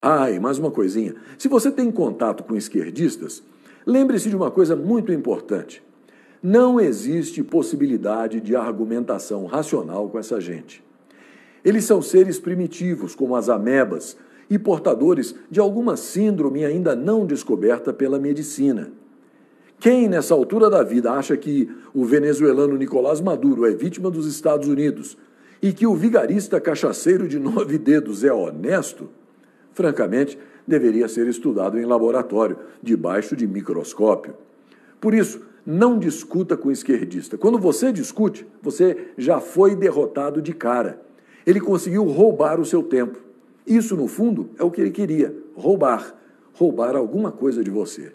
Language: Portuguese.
Ah, e mais uma coisinha. Se você tem contato com esquerdistas, lembre-se de uma coisa muito importante. Não existe possibilidade de argumentação racional com essa gente. Eles são seres primitivos, como as amebas, e portadores de alguma síndrome ainda não descoberta pela medicina. Quem, nessa altura da vida, acha que o venezuelano Nicolás Maduro é vítima dos Estados Unidos e que o vigarista cachaceiro de nove dedos é honesto, francamente, deveria ser estudado em laboratório, debaixo de microscópio. Por isso, não discuta com esquerdista. Quando você discute, você já foi derrotado de cara. Ele conseguiu roubar o seu tempo. Isso, no fundo, é o que ele queria: roubar. Roubar alguma coisa de você.